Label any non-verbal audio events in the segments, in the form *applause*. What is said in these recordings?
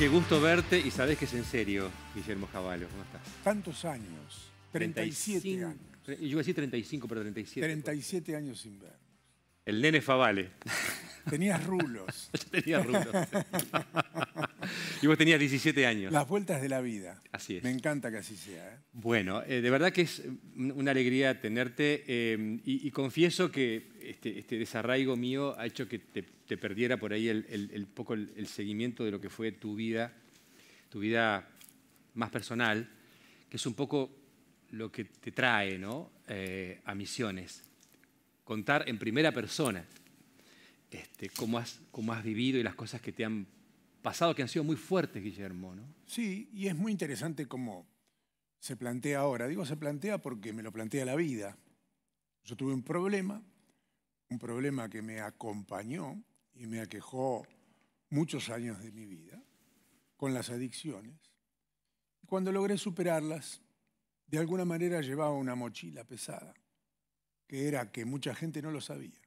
Qué gusto verte y sabes que es en serio, Guillermo Cavallo. ¿Cómo estás? Tantos años, 37 años. Yo iba a decir 35, pero 37. 37 años sin ver. El nene Favale. *laughs* Tenías rulos. *laughs* Yo tenía rulos. *laughs* y vos tenías 17 años. Las vueltas de la vida. Así es. Me encanta que así sea. ¿eh? Bueno, eh, de verdad que es una alegría tenerte em, y, confieso que este, este, desarraigo mío ha hecho que te, perdiera por ahí el, poco el, seguimiento de lo que fue tu vida, tu vida más personal, que es un poco lo que te trae ¿no? Eh, a misiones contar en primera persona este, cómo, has, has vivido y las cosas que te han pasado, que han sido muy fuertes, Guillermo. ¿no? Sí, y es muy interesante cómo se plantea ahora. Digo se plantea porque me lo plantea la vida. Yo tuve un problema, un problema que me acompañó y me aquejó muchos años de mi vida con las adicciones. Cuando logré superarlas, de alguna manera llevaba una mochila pesada que era que mucha gente no lo sabía.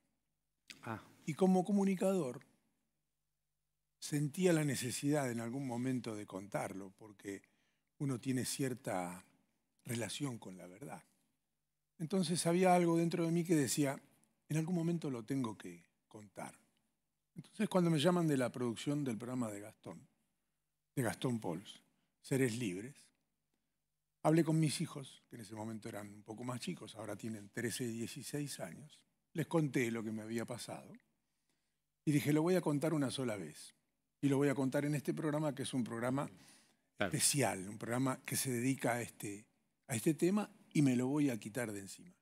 Ah. Y como comunicador sentía la necesidad en algún momento de contarlo, porque uno tiene cierta relación con la verdad. Entonces había algo dentro de mí que decía, en algún momento lo tengo que contar. Entonces cuando me llaman de la producción del programa de Gastón, de Gastón Pols, Seres Libres, Hablé con mis hijos, que en ese momento eran un poco más chicos, ahora tienen 13 y 16 años. Les conté lo que me había pasado y dije, lo voy a contar una sola vez. Y lo voy a contar en este programa, que es un programa especial, un programa que se dedica a este, a este tema y me lo voy a quitar de encima.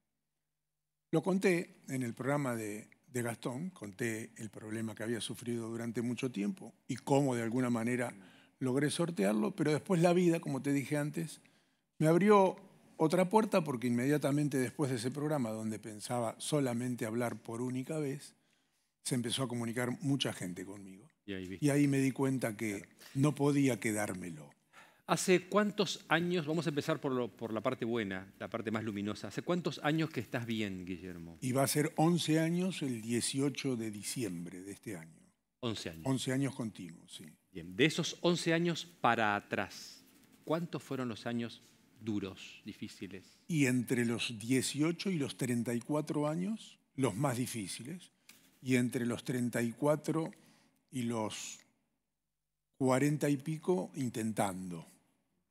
Lo conté en el programa de, de Gastón, conté el problema que había sufrido durante mucho tiempo y cómo de alguna manera logré sortearlo, pero después la vida, como te dije antes, me abrió otra puerta porque inmediatamente después de ese programa, donde pensaba solamente hablar por única vez, se empezó a comunicar mucha gente conmigo. Y ahí, me di cuenta que no podía quedármelo. ¿Hace cuántos años, vamos a empezar por, por, la parte buena, la parte más luminosa, ¿hace cuántos años que estás bien, Guillermo? Y va a ser 11 años el 18 de diciembre de este año. 11 años. 11 años continuos, sí. de esos 11 años para atrás, ¿cuántos fueron los años duros, difíciles. Y entre los 18 y los 34 años, los más difíciles. Y entre los 34 y los 40 y pico, intentando.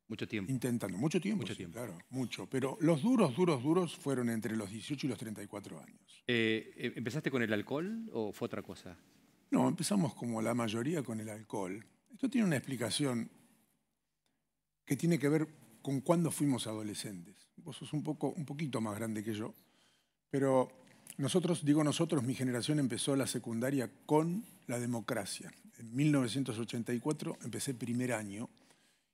Mucho tiempo. Intentando, mucho tiempo. Mucho tiempo. Claro, mucho. Pero los duros, duros, duros fueron entre los 18 y los 34 años. Eh, eh, ¿Empezaste con el alcohol o fue otra cosa? No, empezamos como la mayoría con el alcohol. Esto tiene una explicación que tiene que ver con cuándo fuimos adolescentes. Vos sos un, poco, un poquito más grande que yo, pero nosotros, digo nosotros, mi generación empezó la secundaria con la democracia. En 1984 empecé primer año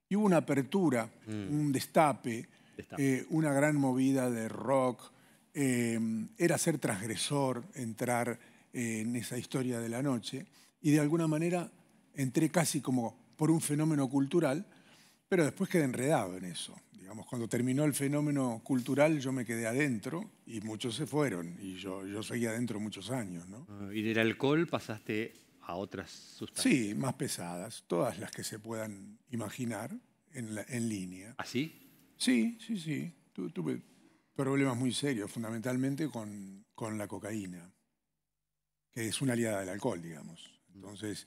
y hubo una apertura, mm. un destape, eh, una gran movida de rock. Eh, era ser transgresor, entrar eh, en esa historia de la noche y de alguna manera entré casi como por un fenómeno cultural pero después quedé enredado en eso. Digamos, cuando terminó el fenómeno cultural yo me quedé adentro y muchos se fueron y yo, yo seguí adentro muchos años. ¿no? Ah, ¿Y del alcohol pasaste a otras sustancias? Sí, más pesadas, todas las que se puedan imaginar en, línea. ¿Así? ¿Ah, sí, sí, sí. Tu, tuve problemas muy serios, fundamentalmente con, con la cocaína, que es una aliada del alcohol, digamos. Mm. Entonces,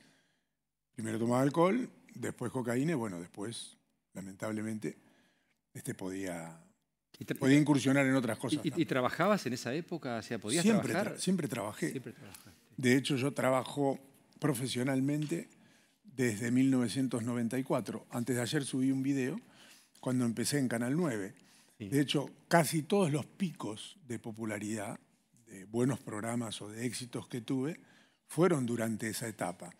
primero tomaba alcohol, después cocaína y bueno, después lamentablemente, este podía, podía incursionar en otras cosas. ¿Y, trabajabas en esa época? se podía siempre siempre trabajé. de hecho, yo trabajo profesionalmente desde 1994. Antes de ayer subí un video cuando empecé en Canal 9. De hecho, casi todos los picos de popularidad, de buenos programas o de éxitos que tuve, fueron durante esa etapa.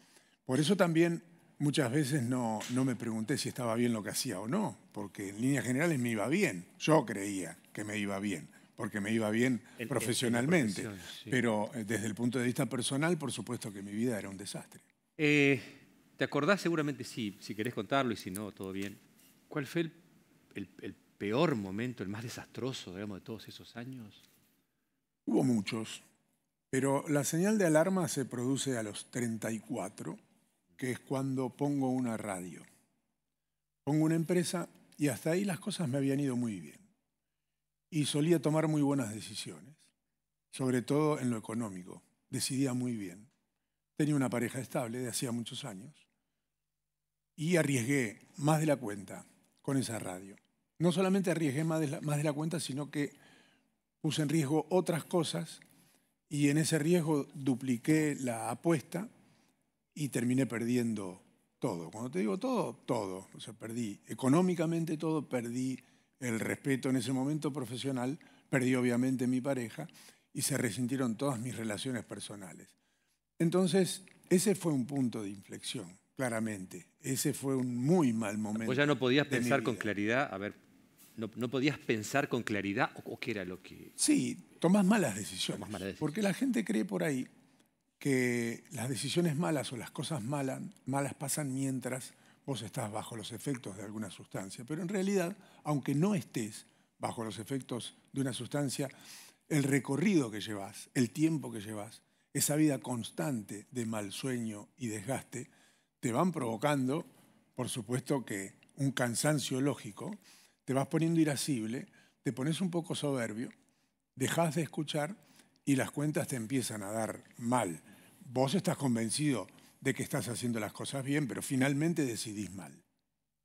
Por eso también muchas veces no, me pregunté si estaba bien lo que hacía o no, porque en líneas generales me iba bien. Yo creía que me iba bien, porque me iba bien profesionalmente. Pero eh, desde el punto de vista personal, por supuesto que mi vida era un desastre. Eh, ¿Te acordás? Seguramente sí, si querés contarlo y si no, todo bien. ¿Cuál fue el, peor momento, el más desastroso, digamos, de todos esos años? Hubo muchos, pero la señal de alarma se produce a los 34 que es cuando pongo una radio. Pongo una empresa y hasta ahí las cosas me habían ido muy bien. Y solía tomar muy buenas decisiones, sobre todo en lo económico. Decidía muy bien. Tenía una pareja estable de hacía muchos años. Y arriesgué más de la cuenta con esa radio. No solamente arriesgué más de la, cuenta, sino que puse en riesgo otras cosas y en ese riesgo dupliqué la apuesta y terminé perdiendo todo. Cuando te digo todo, todo. O sea, perdí económicamente todo, perdí el respeto en ese momento profesional, perdí obviamente mi pareja y se resintieron todas mis relaciones personales. Entonces, ese fue un punto de inflexión, claramente. Ese fue un muy mal momento. Vos ya no podías pensar con claridad, a ver, no, podías pensar con claridad o, qué era lo que... Sí, Tomás malas decisiones. Porque la gente cree por ahí que las decisiones malas o las cosas malas, pasan mientras vos estás bajo los efectos de alguna sustancia. Pero en realidad, aunque no estés bajo los efectos de una sustancia, el recorrido que llevas, el tiempo que llevas, esa vida constante de mal sueño y desgaste, te van provocando, por supuesto, que un cansancio lógico, te vas poniendo irascible, te pones un poco soberbio, dejas de escuchar y las cuentas te empiezan a dar mal. Vos estás convencido de que estás haciendo las cosas bien, pero finalmente decidís mal,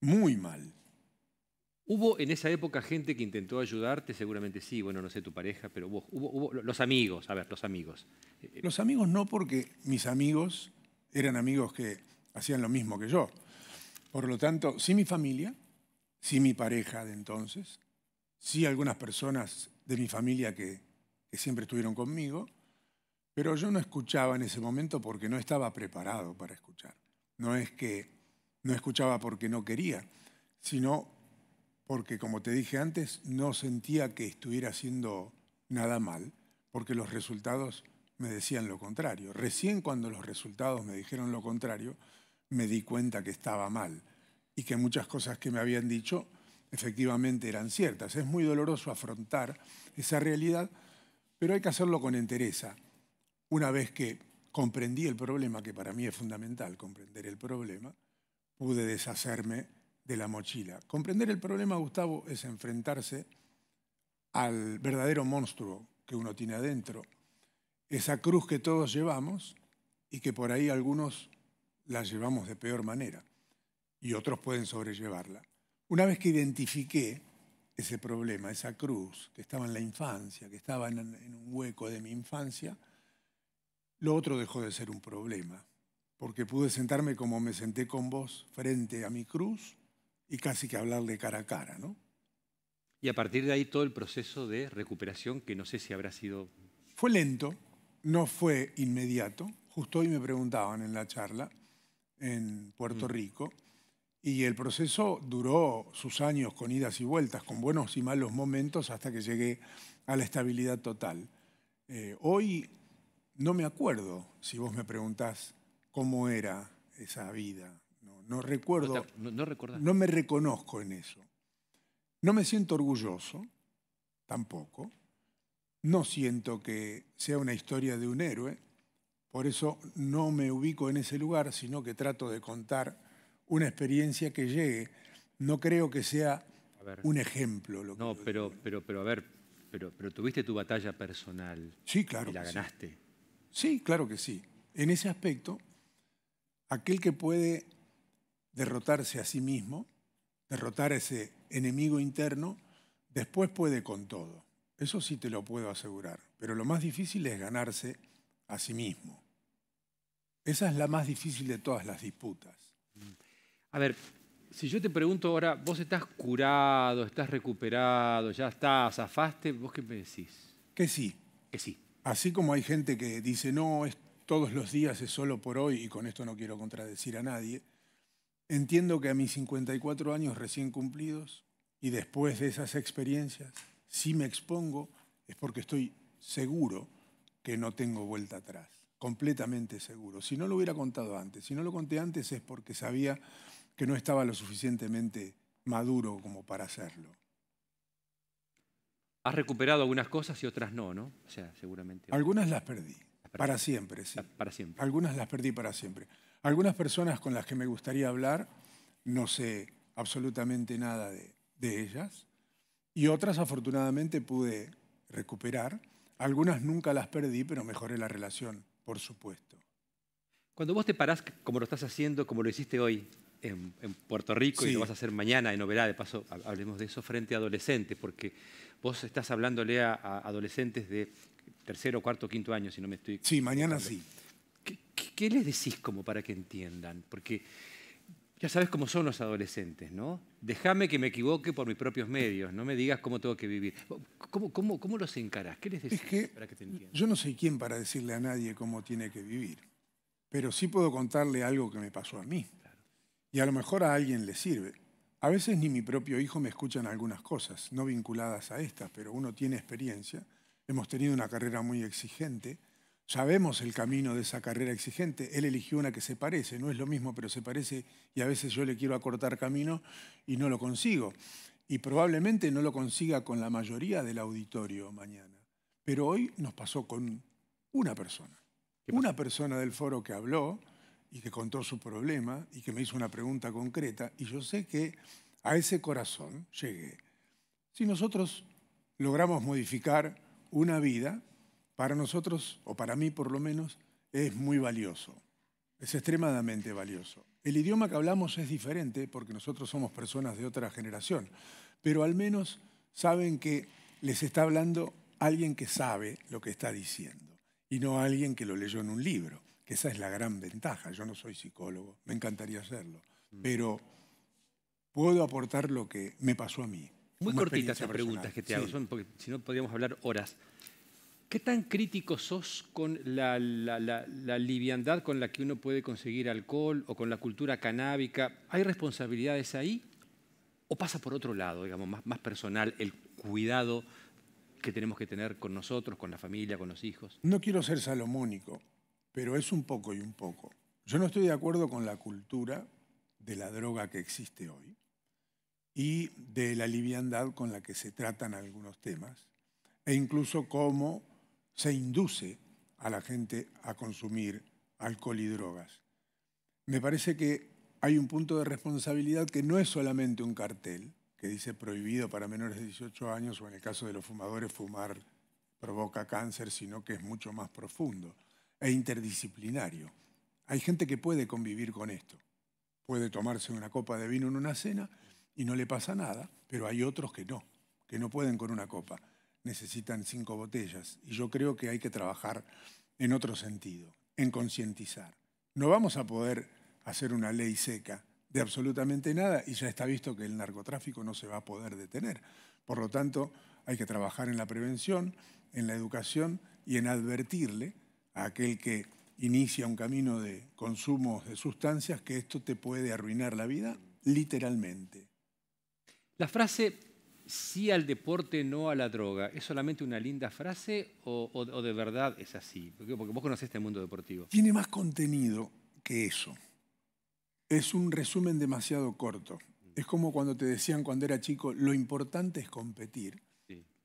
muy mal. ¿Hubo en esa época gente que intentó ayudarte? Seguramente sí, bueno, no sé tu pareja, pero hubo, los amigos, a ver, los amigos. Eh, eh. Los amigos no porque mis amigos eran amigos que hacían lo mismo que yo. Por lo tanto, sí mi familia, sí mi pareja de entonces, sí algunas personas de mi familia que siempre estuvieron conmigo, pero yo no escuchaba en ese momento porque no estaba preparado para escuchar. No es que no escuchaba porque no quería, sino porque, como te dije antes, no sentía que estuviera haciendo nada mal, porque los resultados me decían lo contrario. Recién cuando los resultados me dijeron lo contrario, me di cuenta que estaba mal y que muchas cosas que me habían dicho efectivamente eran ciertas. Es muy doloroso afrontar esa realidad, pero hay que hacerlo con entereza una vez que comprendí el problema, que para mí es fundamental comprender el problema, pude deshacerme de la mochila. Comprender el problema, Gustavo, es enfrentarse al verdadero monstruo que uno tiene adentro, esa cruz que todos llevamos y que por ahí algunos la llevamos de peor manera y otros pueden sobrellevarla. Una vez que identifiqué ese problema, esa cruz que estaba en la infancia, que estaba en, un hueco de mi infancia, lo otro dejó de ser un problema, porque pude sentarme como me senté con vos, frente a mi cruz y casi que hablarle cara a cara, ¿no? Y a partir de ahí todo el proceso de recuperación, que no sé si habrá sido... Fue lento, no fue inmediato. Justo hoy me preguntaban en la charla en Puerto mm. Rico, y el proceso duró sus años con idas y vueltas, con buenos y malos momentos, hasta que llegué a la estabilidad total. Eh, hoy no me acuerdo, si vos me preguntás cómo era esa vida. No, recuerdo. No, me reconozco en eso. No me siento orgulloso, tampoco. No siento que sea una historia de un héroe. Por eso no me ubico en ese lugar, sino que trato de contar una experiencia que llegue. No creo que sea un ejemplo. no, pero, pero, pero a ver, pero, tuviste tu batalla personal. Sí, claro. Y la ganaste. Sí, claro que sí. En ese aspecto, aquel que puede derrotarse a sí mismo, derrotar a ese enemigo interno, después puede con todo. Eso sí te lo puedo asegurar. Pero lo más difícil es ganarse a sí mismo. Esa es la más difícil de todas las disputas. A ver, si yo te pregunto ahora, vos estás curado, estás recuperado, ya estás, zafaste, ¿vos qué me decís? Que sí. Que sí. Así como hay gente que dice, no, es todos los días, es solo por hoy, y con esto no quiero contradecir a nadie, entiendo que a mis 54 años recién cumplidos y después de esas experiencias, si me expongo es porque estoy seguro que no tengo vuelta atrás, completamente seguro. Si no lo hubiera contado antes, si no lo conté antes es porque sabía que no estaba lo suficientemente maduro como para hacerlo. Has recuperado algunas cosas y otras no, ¿no? O sea, seguramente. Algunas las perdí, para siempre, sí. Para siempre. Algunas las perdí para siempre. Algunas personas con las que me gustaría hablar, no sé absolutamente nada de, de ellas. Y otras, afortunadamente, pude recuperar. Algunas nunca las perdí, pero mejoré la relación, por supuesto. Cuando vos te parás, como lo estás haciendo, como lo hiciste hoy, en, Puerto Rico y lo vas a hacer mañana en novela. de paso hablemos de eso frente a adolescentes, porque vos estás hablándole a, adolescentes de tercero, cuarto, quinto año, si no me estoy... Sí, mañana sí. ¿Qué, les decís como para que entiendan? Porque ya sabes cómo son los adolescentes, ¿no? Déjame que me equivoque por mis propios medios, no me digas cómo tengo que vivir. ¿Cómo, cómo, cómo los encarás? ¿Qué les decís para que te entiendan? Yo no soy quién para decirle a nadie cómo tiene que vivir, pero sí puedo contarle algo que me pasó a mí. Y a lo mejor a alguien le sirve. A veces ni mi propio hijo me escucha algunas cosas, no vinculadas a estas, pero uno tiene experiencia. Hemos tenido una carrera muy exigente. Sabemos el camino de esa carrera exigente. Él eligió una que se parece, no es lo mismo, pero se parece y a veces yo le quiero acortar camino y no lo consigo. Y probablemente no lo consiga con la mayoría del auditorio mañana. Pero hoy nos pasó con una persona. Una persona del foro que habló, y que contó su problema y que me hizo una pregunta concreta y yo sé que a ese corazón llegué. Si nosotros logramos modificar una vida, para nosotros, o para mí por lo menos, es muy valioso, es extremadamente valioso. El idioma que hablamos es diferente porque nosotros somos personas de otra generación, pero al menos saben que les está hablando alguien que sabe lo que está diciendo y no alguien que lo leyó en un libro que esa es la gran ventaja. Yo no soy psicólogo, me encantaría hacerlo. Mm. pero puedo aportar lo que me pasó a mí. Muy cortitas las preguntas que te hago, porque si no podríamos hablar horas. ¿Qué tan crítico sos con la, liviandad con la que uno puede conseguir alcohol o con la cultura canábica? ¿Hay responsabilidades ahí? ¿O pasa por otro lado, digamos, más personal, el cuidado que tenemos que tener con nosotros, con la familia, con los hijos? No quiero ser salomónico, pero es un poco y un poco. Yo no estoy de acuerdo con la cultura de la droga que existe hoy y de la liviandad con la que se tratan algunos temas e incluso cómo se induce a la gente a consumir alcohol y drogas. Me parece que hay un punto de responsabilidad que no es solamente un cartel que dice prohibido para menores de 18 años o en el caso de los fumadores fumar provoca cáncer, sino que es mucho más profundo e interdisciplinario. Hay gente que puede convivir con esto. Puede tomarse una copa de vino en una cena y no le pasa nada, pero hay otros que no, que no pueden con una copa. Necesitan cinco botellas. Y yo creo que hay que trabajar en otro sentido, en concientizar. No vamos a poder hacer una ley seca de absolutamente nada y ya está visto que el narcotráfico no se va a poder detener. Por lo tanto, hay que trabajar en la prevención, en la educación y en advertirle aquel que inicia un camino de consumo de sustancias que esto te puede arruinar la vida, literalmente. La frase sí al deporte, no a la droga, ¿es solamente una linda frase o, de verdad es así? Porque, vos conocés este mundo deportivo. Tiene más contenido que eso. Es un resumen demasiado corto. Es como cuando te decían cuando era chico, lo importante es competir.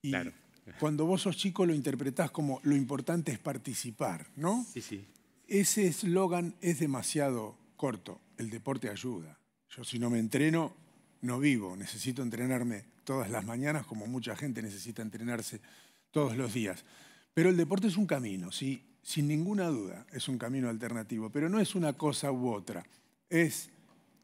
claro cuando vos sos chico lo interpretás como lo importante es participar, ¿no? Sí, sí. Ese eslogan es demasiado corto. El deporte ayuda. Yo si no me entreno, no vivo. Necesito entrenarme todas las mañanas, como mucha gente necesita entrenarse todos los días. Pero el deporte es un camino, sí, sin ninguna duda es un camino alternativo, pero no es una cosa u otra. Es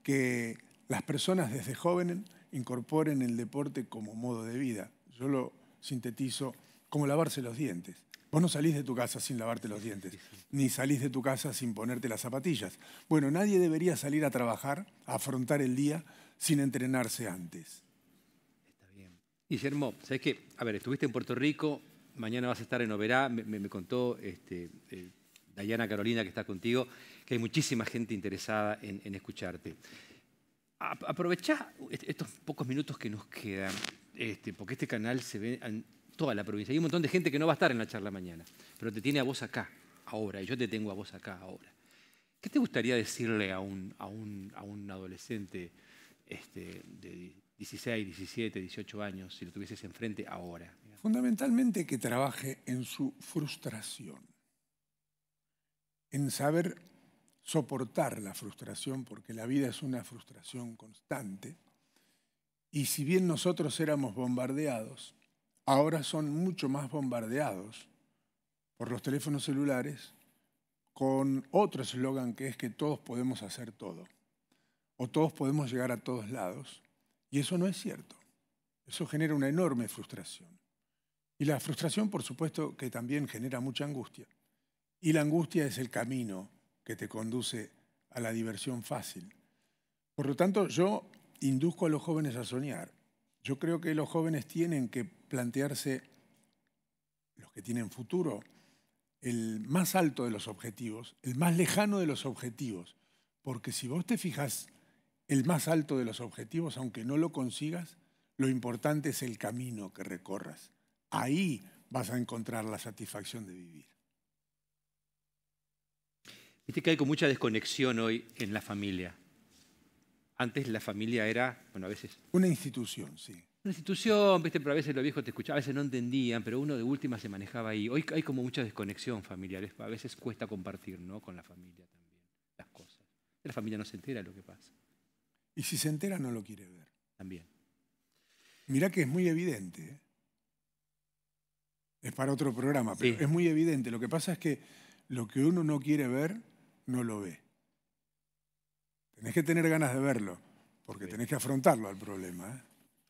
que las personas desde jóvenes incorporen el deporte como modo de vida. Yo lo sintetizo, como lavarse los dientes. Vos no salís de tu casa sin lavarte los dientes, ni salís de tu casa sin ponerte las zapatillas. Bueno, nadie debería salir a trabajar, a afrontar el día, sin entrenarse antes. Está bien. Guillermo, ¿sabes qué? A ver, estuviste en Puerto Rico, mañana vas a estar en Oberá, me, contó este, eh, Dayana Carolina, que está contigo, que hay muchísima gente interesada en, en escucharte. Aprovechá estos pocos minutos que nos quedan este, porque este canal se ve en toda la provincia. Hay un montón de gente que no va a estar en la charla mañana, pero te tiene a vos acá, ahora, y yo te tengo a vos acá, ahora. ¿Qué te gustaría decirle a un, adolescente este, de 16, 17, 18 años, si lo tuvieses enfrente ahora? Fundamentalmente que trabaje en su frustración, en saber soportar la frustración, porque la vida es una frustración constante, y si bien nosotros éramos bombardeados, ahora son mucho más bombardeados por los teléfonos celulares con otro eslogan que es que todos podemos hacer todo, o todos podemos llegar a todos lados, y eso no es cierto. Eso genera una enorme frustración. Y la frustración, por supuesto, que también genera mucha angustia. Y la angustia es el camino que te conduce a la diversión fácil. Por lo tanto, yo induzco a los jóvenes a soñar. Yo creo que los jóvenes tienen que plantearse, los que tienen futuro, el más alto de los objetivos, el más lejano de los objetivos. Porque si vos te fijas el más alto de los objetivos, aunque no lo consigas, lo importante es el camino que recorras. Ahí vas a encontrar la satisfacción de vivir. Viste que hay con mucha desconexión hoy en la familia. Antes la familia era, bueno, a veces... Una institución, sí. Una institución, viste, pero a veces los viejos te escuchaban, a veces no entendían, pero uno de última se manejaba ahí. Hoy hay como mucha desconexión familiar, a veces cuesta compartir, ¿no? Con la familia también, las cosas. La familia no se entera de lo que pasa. Y si se entera no lo quiere ver. También. Mirá que es muy evidente. ¿eh? Es para otro programa, pero es muy evidente. Lo que pasa es que lo que uno no quiere ver, no lo ve. Tenés que tener ganas de verlo, porque tenés que afrontarlo al problema. ¿eh?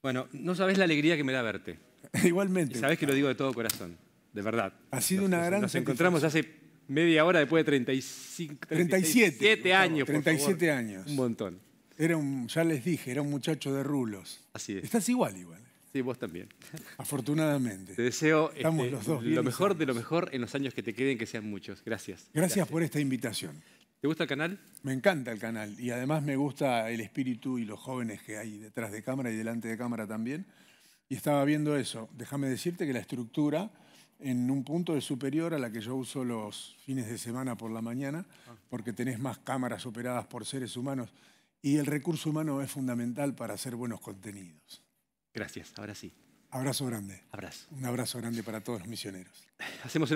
Bueno, no sabes la alegría que me da verte. *laughs* Igualmente. sabés que lo digo de todo corazón, de verdad. Ha sido una gran Nos encontramos hace media hora después de 35, 37, 37 años. 37 por favor. años. Un montón. Era un, ya les dije, era un muchacho de rulos. Así es. Estás igual, igual. ¿eh? Sí, vos también. *laughs* Afortunadamente. Te deseo este, lo mejor de lo mejor en los años que te queden, que sean muchos. Gracias, Gracias. por esta invitación. ¿Te gusta el canal? Me encanta el canal y además me gusta el espíritu y los jóvenes que hay detrás de cámara y delante de cámara también. Y estaba viendo eso. Déjame decirte que la estructura en un punto es superior a la que yo uso los fines de semana por la mañana, ah. porque tenés más cámaras operadas por seres humanos y el recurso humano es fundamental para hacer buenos contenidos. Gracias, ahora sí. Abrazo grande. Un abrazo grande para todos los misioneros. Hacemos